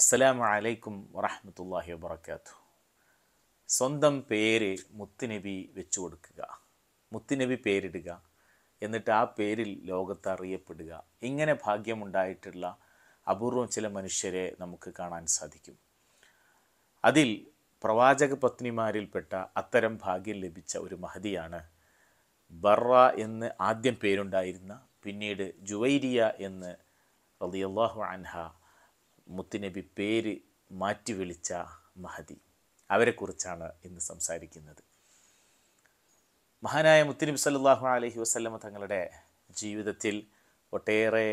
അസ്സലാമു അലൈക്കും വറഹമത്തല്ലാഹി വബർക്കാത്തു സ്വന്തം പേര് മുത്തുനബി വെച്ചു കൊടുക്കുക മുത്തുനബി പേരിടുക എന്നിട്ട് ആ പേരിൽ ലോകത്ത് അറിയപ്പെടുക ഇങ്ങനെ ഭാഗ്യമുണ്ടായിട്ടുള്ള അപൂർവം ചില മനുഷ്യരെ നമുക്ക് കാണാൻ സാധിക്കും അതിൽ പ്രവാചക പത്നിമാരിൽപ്പെട്ട അത്തരം ഭാഗ്യം ലഭിച്ച ഒരു മഹതിയാണ് ബറ എന്ന് ആദ്യം പേരുണ്ടായിരുന്ന പിന്നീട് ജുവൈരിയ എന്ന് റളിയല്ലാഹു അൻഹ മുത്തുനബി പേര് മാറ്റി വിളിച്ച മഹദി അവരെക്കുറിച്ചാണ് ഇന്ന് സംസാരിക്കുന്നത് മഹാനായ മുത്തുനബി സല്ലാഹു അലഹി വസ്ലമ തങ്ങളുടെ ജീവിതത്തിൽ ഒട്ടേറെ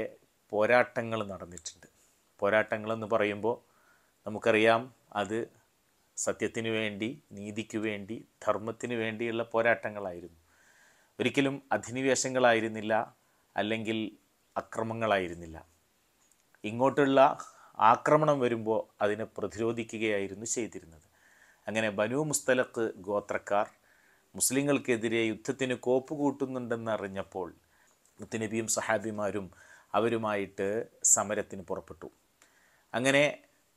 പോരാട്ടങ്ങൾ നടന്നിട്ടുണ്ട് പോരാട്ടങ്ങളെന്ന് പറയുമ്പോൾ നമുക്കറിയാം അത് സത്യത്തിനു വേണ്ടി നീതിക്ക് വേണ്ടി ധർമ്മത്തിന് വേണ്ടിയുള്ള പോരാട്ടങ്ങളായിരുന്നു ഒരിക്കലും അധിനിവേശങ്ങളായിരുന്നില്ല അല്ലെങ്കിൽ അക്രമങ്ങളായിരുന്നില്ല ഇങ്ങോട്ടുള്ള ആക്രമണം വരുമ്പോൾ അതിനെ പ്രതിരോധിക്കുകയായിരുന്നു ചെയ്തിരുന്നത് അങ്ങനെ ബനു മുസ്തലക്ക് ഗോത്രക്കാർ മുസ്ലിങ്ങൾക്കെതിരെ യുദ്ധത്തിന് കോപ്പ് കൂട്ടുന്നുണ്ടെന്നറിഞ്ഞപ്പോൾ നബിയും സഹാബിമാരും അവരുമായിട്ട് സമരത്തിന് പുറപ്പെട്ടു അങ്ങനെ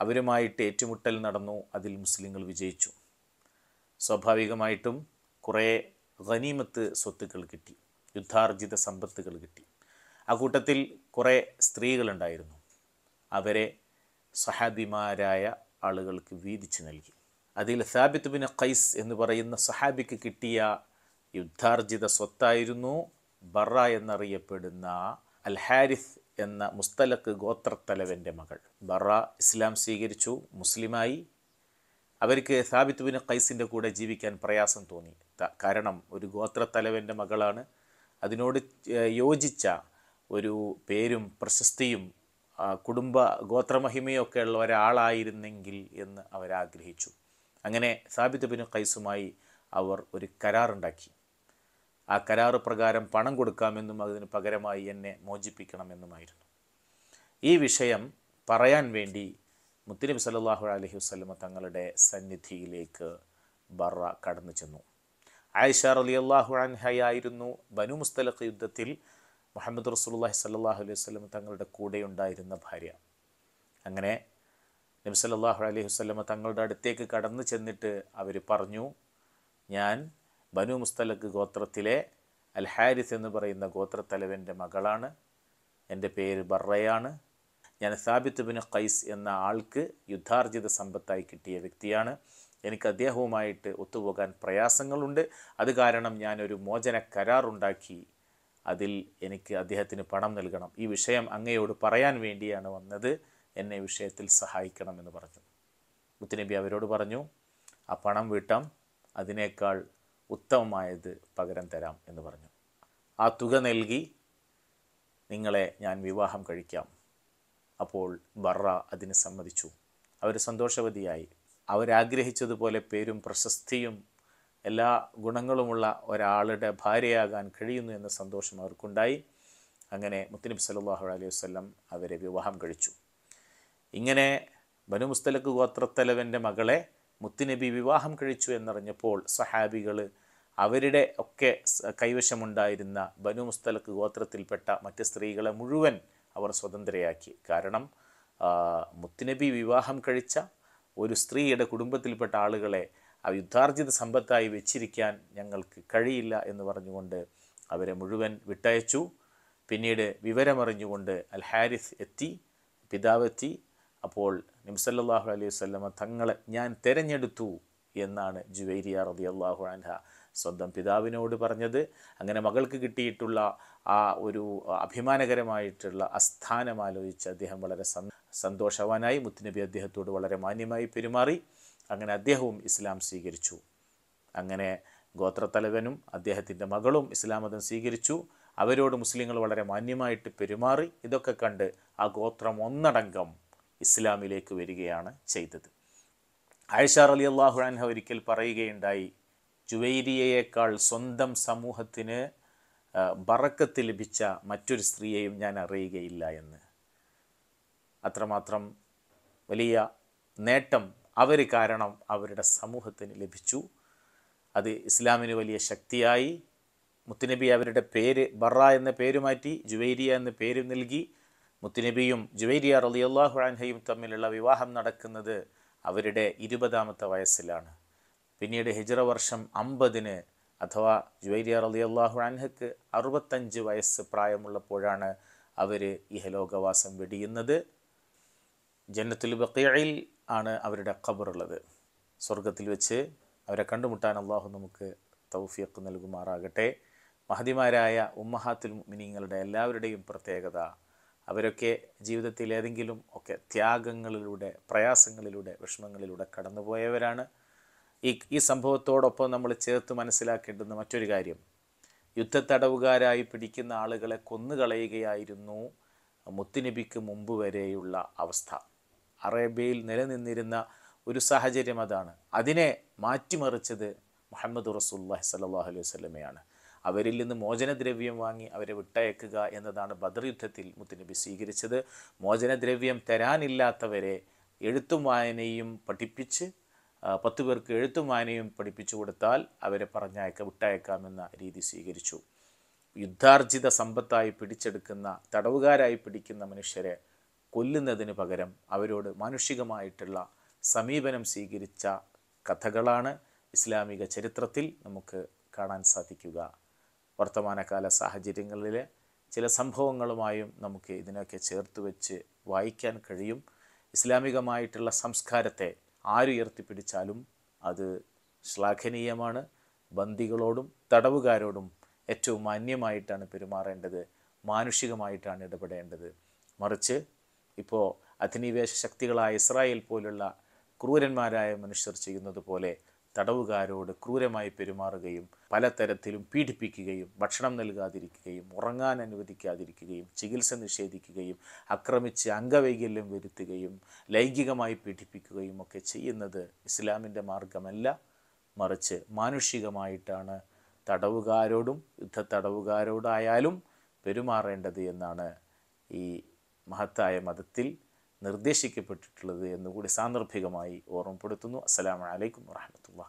അവരുമായിട്ട് ഏറ്റുമുട്ടൽ നടന്നു അതിൽ മുസ്ലിങ്ങൾ വിജയിച്ചു സ്വാഭാവികമായിട്ടും കുറേ ഖനീമത്ത് സ്വത്തുക്കൾ കിട്ടി യുദ്ധാർജിത സമ്പത്തുകൾ കിട്ടി ആ കൂട്ടത്തിൽ കുറേ സ്ത്രീകളുണ്ടായിരുന്നു അവരെ സഹാബിമാരായ ആളുകൾക്ക് വീതിച്ചു നൽകി അതിൽ സാബിത്ത് ബിൻ ഖൈസ് എന്ന് പറയുന്ന സഹാബിക്ക് കിട്ടിയ യുദ്ധാർജിത സ്വത്തായിരുന്നു ബറ എന്നറിയപ്പെടുന്ന അൽ എന്ന മുസ്തലക്ക് ഗോത്രത്തലവൻ്റെ മകൾ ബറ ഇസ്ലാം സ്വീകരിച്ചു മുസ്ലിമായി അവർക്ക് സാബിത്ത് ബിൻ ഖൈസിൻ്റെ കൂടെ ജീവിക്കാൻ പ്രയാസം തോന്നി കാരണം ഒരു ഗോത്രത്തലവൻ്റെ മകളാണ് അതിനോട് യോജിച്ച ഒരു പേരും പ്രശസ്തിയും കുടുംബ ഗോത്രമഹിമയൊക്കെ ഉള്ള ഒരാളായിരുന്നെങ്കിൽ എന്ന് അവരാഗ്രഹിച്ചു അങ്ങനെ സാബിത് ബിൻ കൈസുമായി അവർ ഒരു കരാറുണ്ടാക്കി ആ കരാറ് പ്രകാരം പണം കൊടുക്കാമെന്നും അതിന് പകരമായി എന്നെ മോചിപ്പിക്കണമെന്നുമായിരുന്നു ഈ വിഷയം പറയാൻ വേണ്ടി മുത്തലിബ് സല്ലാഹു അലഹി വസ്ലമ തങ്ങളുടെ സന്നിധിയിലേക്ക് ബറ കടന്നു ചെന്നു ആയിഷ അലി അള്ളാഹു അൻഹയായിരുന്നു ബനു മുസ്തലഖ് യുദ്ധത്തിൽ മുഹമ്മദ് റസൂലുള്ളാഹി സല്ലാഹു അലൈഹി വസല്ലം തങ്ങളുടെ കൂടെ ഉണ്ടായിരുന്ന ഭാര്യ അങ്ങനെ നബി സല്ലാഹു അലൈഹി വസല്ലം തങ്ങളുടെ അടുത്തേക്ക് കടന്നു ചെന്നിട്ട് അവർ പറഞ്ഞു ഞാൻ ബനു മുസ്തലഖ് ഗോത്രത്തിലെ അൽ ഹാരിസ് എന്ന് പറയുന്ന ഗോത്രത്തലവൻ്റെ മകളാണ് എൻ്റെ പേര് ബർറയാണ് ഞാൻ സാബിത്ത് ബിൻ ഖൈസ് എന്ന ആൾക്ക് യുദ്ധാർജിത സമ്പത്തായി കിട്ടിയ വ്യക്തിയാണ് എനിക്ക് അദ്ദേഹവുമായിട്ട് ഒത്തുപോകാൻ പ്രയാസങ്ങളുണ്ട് അത് കാരണം ഞാനൊരു മോചന കരാറുണ്ടാക്കി അതിൽ എനിക്ക് അദ്ദേഹത്തിന് പണം നൽകണം ഈ വിഷയം അങ്ങയോട് പറയാൻ വേണ്ടിയാണ് വന്നത് എന്നെ വിഷയത്തിൽ സഹായിക്കണം എന്ന് പറഞ്ഞു മുത്തുനബി അവരോട് പറഞ്ഞു ആ പണം വീട്ടാം അതിനേക്കാൾ ഉത്തമമായത് പകരം തരാം എന്ന് പറഞ്ഞു ആ തുക നൽകി നിങ്ങളെ ഞാൻ വിവാഹം കഴിക്കാം അപ്പോൾ ബറ അതിന് സമ്മതിച്ചു അവർ സന്തോഷവതിയായി അവരാഗ്രഹിച്ചതുപോലെ പേരും പ്രശസ്തിയും എല്ലാ ഗുണങ്ങളുമുള്ള ഒരാളുടെ ഭാര്യയാകാൻ കഴിയുന്നു എന്ന സന്തോഷം അവർക്കുണ്ടായി അങ്ങനെ മുത്തനബി സല്ലാഹു അലൈഹി വസ്ലം അവരെ വിവാഹം കഴിച്ചു ഇങ്ങനെ ബനു മുസ്തലക്ക് ഗോത്രത്തലവൻ്റെ മകളെ മുത്തുനബി വിവാഹം കഴിച്ചു എന്നറിഞ്ഞപ്പോൾ സഹാബികൾ അവരുടെ ഒക്കെ കൈവശമുണ്ടായിരുന്ന ബനു മുസ്തലക്ക് ഗോത്രത്തിൽപ്പെട്ട മറ്റ് സ്ത്രീകളെ മുഴുവൻ അവർ സ്വതന്ത്രയാക്കി കാരണം മുത്തുനബി വിവാഹം കഴിച്ച ഒരു സ്ത്രീയുടെ കുടുംബത്തിൽപ്പെട്ട ആളുകളെ ആ യുദ്ധാർജിത സമ്പത്തായി വെച്ചിരിക്കാൻ ഞങ്ങൾക്ക് കഴിയില്ല എന്ന് പറഞ്ഞുകൊണ്ട് അവരെ മുഴുവൻ വിട്ടയച്ചു പിന്നീട് വിവരമറിഞ്ഞുകൊണ്ട് അൽ ഹാരിസ് എത്തി പിതാവെത്തി അപ്പോൾ നിംസല്ലാഹു അലൈഹി വല്ലമ തങ്ങളെ ഞാൻ തിരഞ്ഞെടുത്തു എന്നാണ് ജുവൈരിയ റതി അള്ളാഹു അൻഹ സ്വന്തം പിതാവിനോട് പറഞ്ഞത് അങ്ങനെ മകൾക്ക് കിട്ടിയിട്ടുള്ള ആ ഒരു അഭിമാനകരമായിട്ടുള്ള അസ്ഥാനം ആലോചിച്ച് അദ്ദേഹം വളരെ സന്തോഷവാനായി മുത്തുനബി അദ്ദേഹത്തോട് വളരെ മാന്യമായി പെരുമാറി അങ്ങനെ അദ്ദേഹവും ഇസ്ലാം സ്വീകരിച്ചു അങ്ങനെ ഗോത്രത്തലവനും അദ്ദേഹത്തിൻ്റെ മകളും ഇസ്ലാം മതം സ്വീകരിച്ചു അവരോട് മുസ്ലിങ്ങൾ വളരെ മാന്യമായിട്ട് പെരുമാറി ഇതൊക്കെ കണ്ട് ആ ഗോത്രം ഒന്നടങ്കം ഇസ്ലാമിലേക്ക് വരികയാണ് ചെയ്തത് ആയിഷാർ അലി അള്ളാഹു അൻഹ ഒരിക്കൽ പറയുകയുണ്ടായി ജുവൈരിയയേക്കാൾ സ്വന്തം സമൂഹത്തിന് ബറക്കത്ത് ലഭിച്ച മറ്റൊരു സ്ത്രീയെയും ഞാൻ അറിയുകയില്ല എന്ന് അത്രമാത്രം വലിയ നേട്ടം അവർ കാരണം അവരുടെ സമൂഹത്തിന് ലഭിച്ചു അത് ഇസ്ലാമിന് വലിയ ശക്തിയായി മുത്തുനബി അവരുടെ പേര് ബറ എന്ന പേര് മാറ്റി ജുവൈരിയ എന്ന പേര് നൽകി മുത്തുനബിയും ജുവൈരിയ റലിയല്ലാഹു അൻഹയും തമ്മിലുള്ള വിവാഹം നടക്കുന്നത് അവരുടെ ഇരുപതാമത്തെ വയസ്സിലാണ് പിന്നീട് ഹിജറ വർഷം അമ്പതിന് അഥവാ ജുവൈരിയ റലിയല്ലാഹു അൻഹക്ക് അറുപത്തഞ്ച് വയസ്സ് പ്രായമുള്ളപ്പോഴാണ് അവർ ഇഹലോകവാസം വെടിയുന്നത് ജന്നത്തുൽ ബക്കയിൽ ആണ് അവരുടെ ഖബറുള്ളത് സ്വർഗത്തിൽ വെച്ച് അവരെ കണ്ടുമുട്ടാൻ അള്ളാഹു നമുക്ക് തൗഫിയക്ക് നൽകുമാറാകട്ടെ മഹതിമാരായ ഉമ്മഹാത്തിൽ മിനിങ്ങളുടെ എല്ലാവരുടെയും പ്രത്യേകത അവരൊക്കെ ജീവിതത്തിൽ ഏതെങ്കിലും ഒക്കെ ത്യാഗങ്ങളിലൂടെ പ്രയാസങ്ങളിലൂടെ വിഷമങ്ങളിലൂടെ കടന്നുപോയവരാണ് ഈ ഈ സംഭവത്തോടൊപ്പം നമ്മൾ ചേർത്ത് മനസ്സിലാക്കേണ്ടുന്ന മറ്റൊരു കാര്യം യുദ്ധത്തടവുകാരായി പിടിക്കുന്ന ആളുകളെ കൊന്നുകളയുകയായിരുന്നു മുത്തുനബിക്ക് മുമ്പ് വരെയുള്ള അവസ്ഥ അറേബ്യയിൽ നിലനിന്നിരുന്ന ഒരു സാഹചര്യം അതാണ് അതിനെ മാറ്റിമറിച്ചത് മുഹമ്മദ് റസൂല്ലാഹി സല്ലാഹു അലൈഹി സ്വലമയാണ് അവരിൽ നിന്ന് മോചനദ്രവ്യം വാങ്ങി അവരെ വിട്ടയക്കുക എന്നതാണ് ബദർ യുദ്ധത്തിൽ മുത്തുനബി സ്വീകരിച്ചത് മോചനദ്രവ്യം തരാനില്ലാത്തവരെ എഴുത്തും വായനയും പഠിപ്പിച്ച് പത്ത് പേർക്ക് എഴുത്തും വായനയും പഠിപ്പിച്ചു കൊടുത്താൽ അവരെ പറഞ്ഞയക്ക വിട്ടയക്കാമെന്ന രീതി സ്വീകരിച്ചു യുദ്ധാർജിത സമ്പത്തായി പിടിച്ചെടുക്കുന്ന തടവുകാരായി പിടിക്കുന്ന മനുഷ്യരെ കൊല്ലുന്നതിന് പകരം അവരോട് മാനുഷികമായിട്ടുള്ള സമീപനം സ്വീകരിച്ച കഥകളാണ് ഇസ്ലാമിക ചരിത്രത്തിൽ നമുക്ക് കാണാൻ സാധിക്കുക വർത്തമാനകാല സാഹചര്യങ്ങളിൽ ചില സംഭവങ്ങളുമായും നമുക്ക് ഇതിനൊക്കെ ചേർത്ത് വെച്ച് വായിക്കാൻ കഴിയും ഇസ്ലാമികമായിട്ടുള്ള സംസ്കാരത്തെ ആരുയർത്തിപ്പിടിച്ചാലും അത് ശ്ലാഘനീയമാണ് ബന്ദികളോടും തടവുകാരോടും ഏറ്റവും മാന്യമായിട്ടാണ് പെരുമാറേണ്ടത് മാനുഷികമായിട്ടാണ് ഇടപെടേണ്ടത് മറിച്ച് ഇപ്പോൾ അധിനിവേശ ശക്തികളായ ഇസ്രായേൽ പോലുള്ള ക്രൂരന്മാരായ മനുഷ്യർ ചെയ്യുന്നത് പോലെ തടവുകാരോട് ക്രൂരമായി പെരുമാറുകയും പലതരത്തിലും പീഡിപ്പിക്കുകയും ഭക്ഷണം നൽകാതിരിക്കുകയും ഉറങ്ങാൻ അനുവദിക്കാതിരിക്കുകയും ചികിത്സ നിഷേധിക്കുകയും അക്രമിച്ച് അംഗവൈകല്യം വരുത്തുകയും ലൈംഗികമായി പീഡിപ്പിക്കുകയും ഒക്കെ ചെയ്യുന്നത് ഇസ്ലാമിൻ്റെ മാർഗമല്ല മറിച്ച് മാനുഷികമായിട്ടാണ് തടവുകാരോടും യുദ്ധ തടവുകാരോടായാലും പെരുമാറേണ്ടത് എന്നാണ് ഈ മഹത്തായ മതത്തിൽ നിർദ്ദേശിക്കപ്പെട്ടിട്ടുള്ളത് എന്നുകൂടി സാന്ദർഭികമായി ഓർമ്മപ്പെടുത്തുന്നു വലൈക്കും വാഹമത്തുള്ള